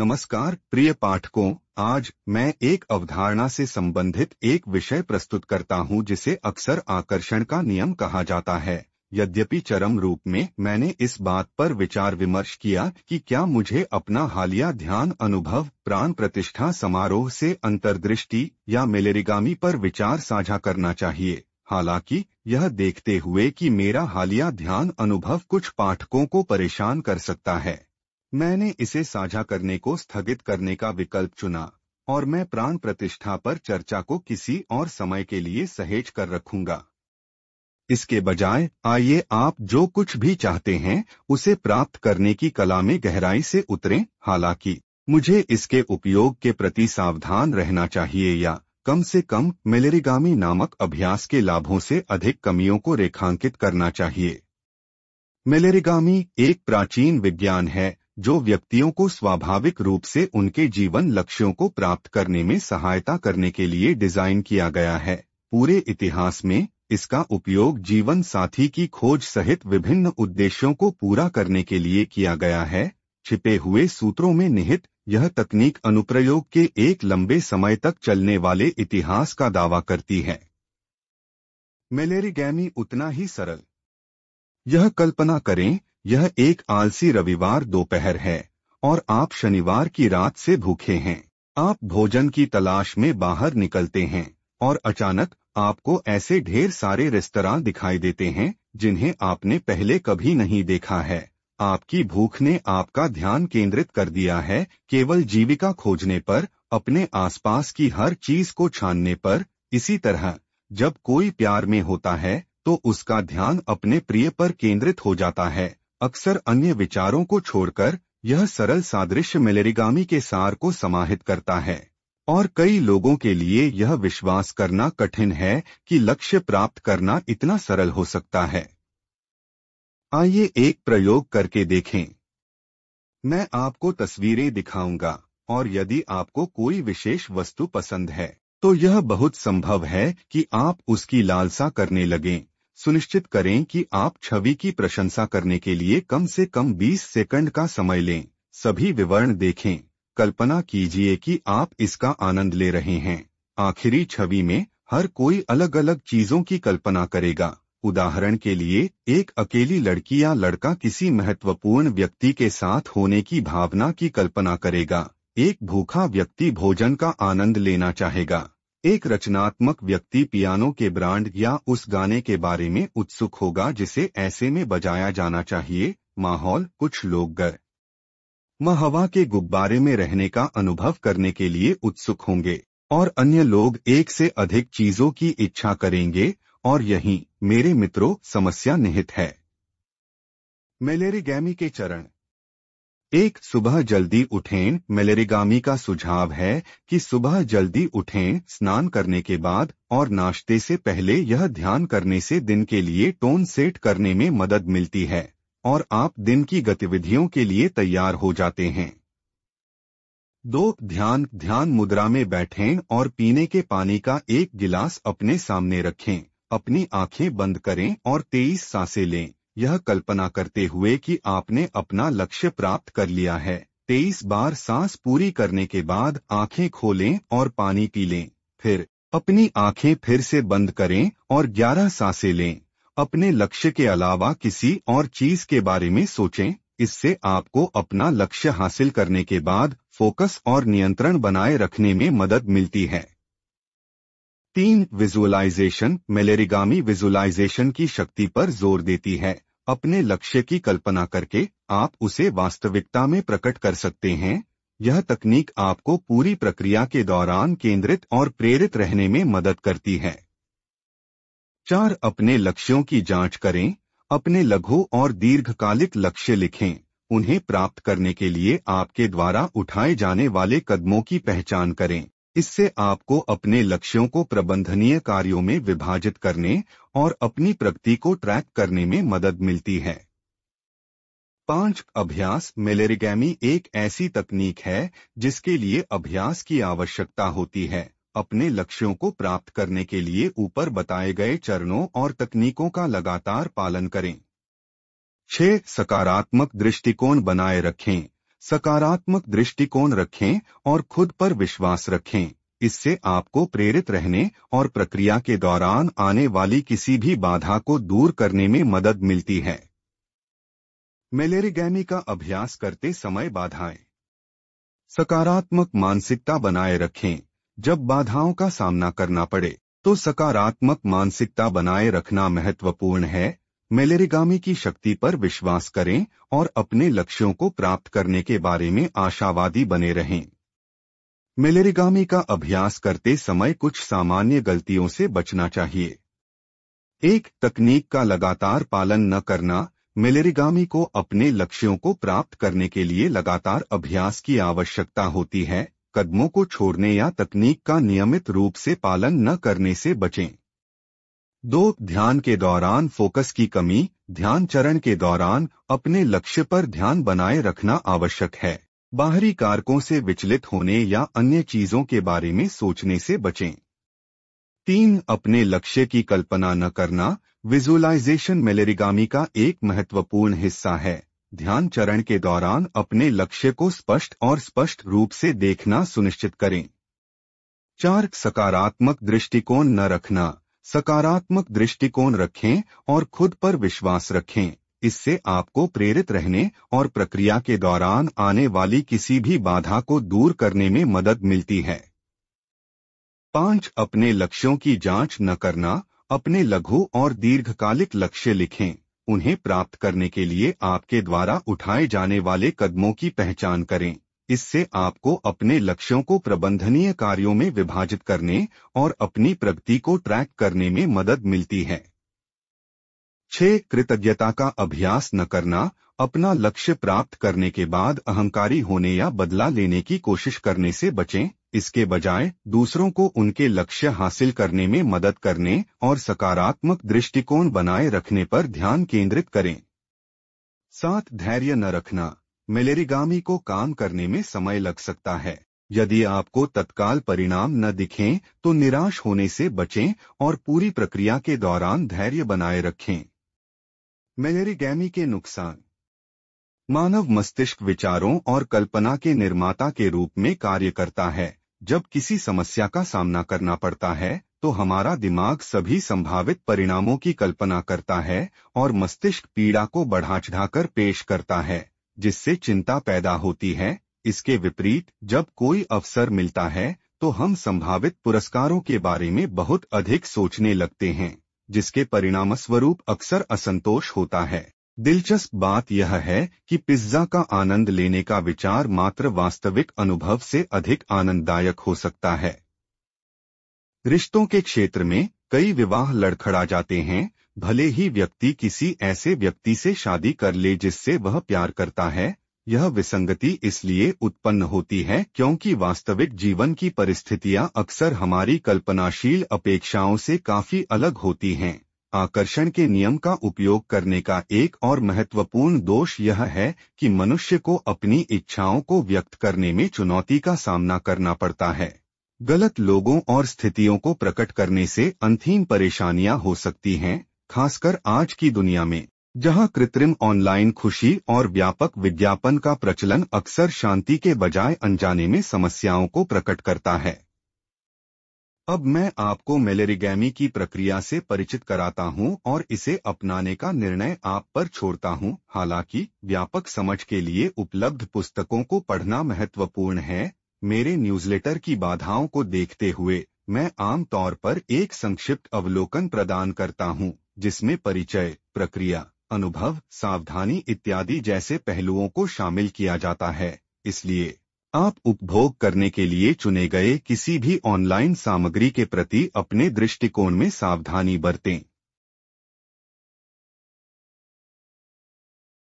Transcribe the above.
नमस्कार प्रिय पाठकों आज मैं एक अवधारणा से संबंधित एक विषय प्रस्तुत करता हूं जिसे अक्सर आकर्षण का नियम कहा जाता है यद्यपि चरम रूप में मैंने इस बात पर विचार विमर्श किया कि क्या मुझे अपना हालिया ध्यान अनुभव प्राण प्रतिष्ठा समारोह से अंतर्दृष्टि या मेलेरिगामी पर विचार साझा करना चाहिए हालांकि यह देखते हुए कि मेरा हालिया ध्यान अनुभव कुछ पाठकों को परेशान कर सकता है मैंने इसे साझा करने को स्थगित करने का विकल्प चुना और मैं प्राण प्रतिष्ठा पर चर्चा को किसी और समय के लिए सहेज कर रखूंगा इसके बजाय आइए आप जो कुछ भी चाहते हैं उसे प्राप्त करने की कला में गहराई से उतरें हालांकि मुझे इसके उपयोग के प्रति सावधान रहना चाहिए या कम से कम मेलेरिगामी नामक अभ्यास के लाभों से अधिक कमियों को रेखांकित करना चाहिए मेलेरिगामी एक प्राचीन विज्ञान है जो व्यक्तियों को स्वाभाविक रूप से उनके जीवन लक्ष्यों को प्राप्त करने में सहायता करने के लिए डिजाइन किया गया है पूरे इतिहास में इसका उपयोग जीवन साथी की खोज सहित विभिन्न उद्देश्यों को पूरा करने के लिए किया गया है छिपे हुए सूत्रों में निहित यह तकनीक अनुप्रयोग के एक लंबे समय तक चलने वाले इतिहास का दावा करती है मेलेरिगैमी उतना ही सरल यह कल्पना करें यह एक आलसी रविवार दोपहर है और आप शनिवार की रात से भूखे हैं आप भोजन की तलाश में बाहर निकलते हैं और अचानक आपको ऐसे ढेर सारे रेस्तरा दिखाई देते हैं जिन्हें आपने पहले कभी नहीं देखा है आपकी भूख ने आपका ध्यान केंद्रित कर दिया है केवल जीविका खोजने पर अपने आसपास की हर चीज को छानने पर इसी तरह जब कोई प्यार में होता है तो उसका ध्यान अपने प्रिय पर केंद्रित हो जाता है अक्सर अन्य विचारों को छोड़कर यह सरल सादृश्य मिलेरिगामी के सार को समाहित करता है और कई लोगों के लिए यह विश्वास करना कठिन है कि लक्ष्य प्राप्त करना इतना सरल हो सकता है आइए एक प्रयोग करके देखें मैं आपको तस्वीरें दिखाऊंगा और यदि आपको कोई विशेष वस्तु पसंद है तो यह बहुत संभव है कि आप उसकी लालसा करने लगें सुनिश्चित करें कि आप छवि की प्रशंसा करने के लिए कम से कम 20 सेकंड का समय लें सभी विवरण देखें कल्पना कीजिए कि आप इसका आनंद ले रहे हैं आखिरी छवि में हर कोई अलग अलग चीजों की कल्पना करेगा उदाहरण के लिए एक अकेली लड़की या लड़का किसी महत्वपूर्ण व्यक्ति के साथ होने की भावना की कल्पना करेगा एक भूखा व्यक्ति भोजन का आनंद लेना चाहेगा एक रचनात्मक व्यक्ति पियानो के ब्रांड या उस गाने के बारे में उत्सुक होगा जिसे ऐसे में बजाया जाना चाहिए माहौल कुछ लोग गए हवा के गुब्बारे में रहने का अनुभव करने के लिए उत्सुक होंगे और अन्य लोग एक से अधिक चीजों की इच्छा करेंगे और यही मेरे मित्रों समस्या निहित है मेलेरिगैमी के चरण एक सुबह जल्दी उठें मेलेरिगामी का सुझाव है कि सुबह जल्दी उठें स्नान करने के बाद और नाश्ते से पहले यह ध्यान करने से दिन के लिए टोन सेट करने में मदद मिलती है और आप दिन की गतिविधियों के लिए तैयार हो जाते हैं दो ध्यान ध्यान मुद्रा में बैठें और पीने के पानी का एक गिलास अपने सामने रखें अपनी आंखें बंद करें और तेईस सांसें लें यह कल्पना करते हुए कि आपने अपना लक्ष्य प्राप्त कर लिया है तेईस बार सांस पूरी करने के बाद आंखें खोलें और पानी पी लें फिर अपनी आंखें फिर से बंद करें और ग्यारह सांसें लें अपने लक्ष्य के अलावा किसी और चीज के बारे में सोचें इससे आपको अपना लक्ष्य हासिल करने के बाद फोकस और नियंत्रण बनाए रखने में मदद मिलती है तीन विजुअलाइजेशन मेलेरिगामी विजुअलाइजेशन की शक्ति पर जोर देती है अपने लक्ष्य की कल्पना करके आप उसे वास्तविकता में प्रकट कर सकते हैं यह तकनीक आपको पूरी प्रक्रिया के दौरान केंद्रित और प्रेरित रहने में मदद करती है चार अपने लक्ष्यों की जांच करें अपने लघु और दीर्घकालिक लक्ष्य लिखें उन्हें प्राप्त करने के लिए आपके द्वारा उठाए जाने वाले कदमों की पहचान करें इससे आपको अपने लक्ष्यों को प्रबंधनीय कार्यों में विभाजित करने और अपनी प्रगति को ट्रैक करने में मदद मिलती है पांच अभ्यास मेलेरिगैमी एक ऐसी तकनीक है जिसके लिए अभ्यास की आवश्यकता होती है अपने लक्ष्यों को प्राप्त करने के लिए ऊपर बताए गए चरणों और तकनीकों का लगातार पालन करें छह सकारात्मक दृष्टिकोण बनाए रखें सकारात्मक दृष्टिकोण रखें और खुद पर विश्वास रखें इससे आपको प्रेरित रहने और प्रक्रिया के दौरान आने वाली किसी भी बाधा को दूर करने में मदद मिलती है मेलेरिगैमी का अभ्यास करते समय बाधाएं सकारात्मक मानसिकता बनाए रखें जब बाधाओं का सामना करना पड़े तो सकारात्मक मानसिकता बनाए रखना महत्वपूर्ण है मेलेरिगामी की शक्ति पर विश्वास करें और अपने लक्ष्यों को प्राप्त करने के बारे में आशावादी बने रहें मेलेरिगामी का अभ्यास करते समय कुछ सामान्य गलतियों से बचना चाहिए एक तकनीक का लगातार पालन न करना मेलेरिगामी को अपने लक्ष्यों को प्राप्त करने के लिए लगातार अभ्यास की आवश्यकता होती है कदमों को छोड़ने या तकनीक का नियमित रूप से पालन न करने से बचें दो ध्यान के दौरान फोकस की कमी ध्यान चरण के दौरान अपने लक्ष्य पर ध्यान बनाए रखना आवश्यक है बाहरी कारकों से विचलित होने या अन्य चीजों के बारे में सोचने से बचें तीन अपने लक्ष्य की कल्पना न करना विजुअलाइजेशन मेलेरिगामी का एक महत्वपूर्ण हिस्सा है ध्यान चरण के दौरान अपने लक्ष्य को स्पष्ट और स्पष्ट रूप से देखना सुनिश्चित करें चार सकारात्मक दृष्टिकोण न रखना सकारात्मक दृष्टिकोण रखें और खुद पर विश्वास रखें इससे आपको प्रेरित रहने और प्रक्रिया के दौरान आने वाली किसी भी बाधा को दूर करने में मदद मिलती है पांच अपने लक्ष्यों की जांच न करना अपने लघु और दीर्घकालिक लक्ष्य लिखें उन्हें प्राप्त करने के लिए आपके द्वारा उठाए जाने वाले कदमों की पहचान करें इससे आपको अपने लक्ष्यों को प्रबंधनीय कार्यों में विभाजित करने और अपनी प्रगति को ट्रैक करने में मदद मिलती है छह कृतज्ञता का अभ्यास न करना अपना लक्ष्य प्राप्त करने के बाद अहंकारी होने या बदला लेने की कोशिश करने से बचें इसके बजाय दूसरों को उनके लक्ष्य हासिल करने में मदद करने और सकारात्मक दृष्टिकोण बनाए रखने पर ध्यान केंद्रित करें साथ धैर्य न रखना मेलेरिगामी को काम करने में समय लग सकता है यदि आपको तत्काल परिणाम न दिखें तो निराश होने से बचें और पूरी प्रक्रिया के दौरान धैर्य बनाए रखें मेलेरिगैमी के नुकसान मानव मस्तिष्क विचारों और कल्पना के निर्माता के रूप में कार्य करता है जब किसी समस्या का सामना करना पड़ता है तो हमारा दिमाग सभी संभावित परिणामों की कल्पना करता है और मस्तिष्क पीड़ा को बढ़ा चढ़ाकर पेश करता है जिससे चिंता पैदा होती है इसके विपरीत जब कोई अवसर मिलता है तो हम संभावित पुरस्कारों के बारे में बहुत अधिक सोचने लगते हैं जिसके परिणाम स्वरूप अक्सर असंतोष होता है दिलचस्प बात यह है कि पिज्जा का आनंद लेने का विचार मात्र वास्तविक अनुभव से अधिक आनंददायक हो सकता है रिश्तों के क्षेत्र में कई विवाह लड़खड़ा जाते हैं भले ही व्यक्ति किसी ऐसे व्यक्ति से शादी कर ले जिससे वह प्यार करता है यह विसंगति इसलिए उत्पन्न होती है क्योंकि वास्तविक जीवन की परिस्थितियां अक्सर हमारी कल्पनाशील अपेक्षाओं से काफी अलग होती हैं आकर्षण के नियम का उपयोग करने का एक और महत्वपूर्ण दोष यह है कि मनुष्य को अपनी इच्छाओं को व्यक्त करने में चुनौती का सामना करना पड़ता है गलत लोगों और स्थितियों को प्रकट करने से अंतिम परेशानियां हो सकती हैं खासकर आज की दुनिया में जहां कृत्रिम ऑनलाइन खुशी और व्यापक विज्ञापन का प्रचलन अक्सर शांति के बजाय अनजाने में समस्याओं को प्रकट करता है अब मैं आपको मेलेरिगैमी की प्रक्रिया से परिचित कराता हूं और इसे अपनाने का निर्णय आप पर छोड़ता हूं हालांकि व्यापक समझ के लिए उपलब्ध पुस्तकों को पढ़ना महत्वपूर्ण है मेरे न्यूज़लेटर की बाधाओं को देखते हुए मैं आमतौर पर एक संक्षिप्त अवलोकन प्रदान करता हूं जिसमें परिचय प्रक्रिया अनुभव सावधानी इत्यादि जैसे पहलुओं को शामिल किया जाता है इसलिए आप उपभोग करने के लिए चुने गए किसी भी ऑनलाइन सामग्री के प्रति अपने दृष्टिकोण में सावधानी बरतें